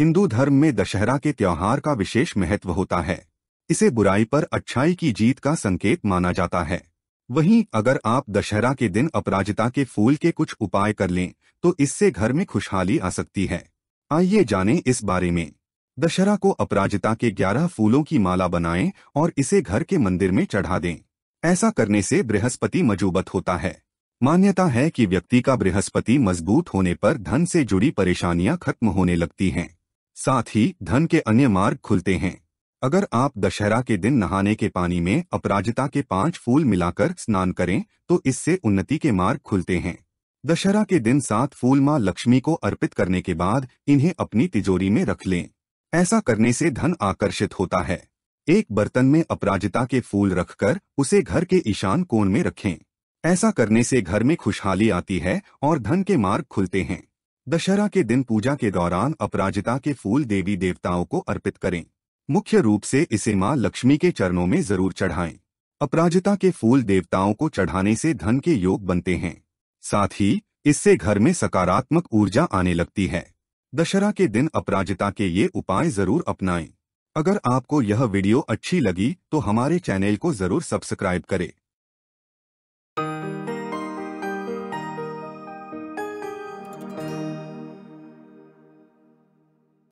हिंदू धर्म में दशहरा के त्यौहार का विशेष महत्व होता है इसे बुराई पर अच्छाई की जीत का संकेत माना जाता है वहीं अगर आप दशहरा के दिन अपराजिता के फूल के कुछ उपाय कर लें तो इससे घर में खुशहाली आ सकती है आइए जानें इस बारे में दशहरा को अपराजिता के 11 फूलों की माला बनाएं और इसे घर के मंदिर में चढ़ा दें ऐसा करने से बृहस्पति मजूबत होता है मान्यता है कि व्यक्ति का बृहस्पति मजबूत होने पर धन से जुड़ी परेशानियां खत्म होने लगती हैं साथ ही धन के अन्य मार्ग खुलते हैं अगर आप दशहरा के दिन नहाने के पानी में अपराजिता के पांच फूल मिलाकर स्नान करें तो इससे उन्नति के मार्ग खुलते हैं दशहरा के दिन सात फूल माँ लक्ष्मी को अर्पित करने के बाद इन्हें अपनी तिजोरी में रख लें ऐसा करने से धन आकर्षित होता है एक बर्तन में अपराजिता के फूल रखकर उसे घर के ईशान कोण में रखें ऐसा करने से घर में खुशहाली आती है और धन के मार्ग खुलते हैं दशहरा के दिन पूजा के दौरान अपराजिता के फूल देवी देवताओं को अर्पित करें मुख्य रूप से इसे मां लक्ष्मी के चरणों में जरूर चढ़ाएं अपराजिता के फूल देवताओं को चढ़ाने से धन के योग बनते हैं साथ ही इससे घर में सकारात्मक ऊर्जा आने लगती है दशहरा के दिन अपराजिता के ये उपाय जरूर अपनाएं अगर आपको यह वीडियो अच्छी लगी तो हमारे चैनल को जरूर सब्सक्राइब करें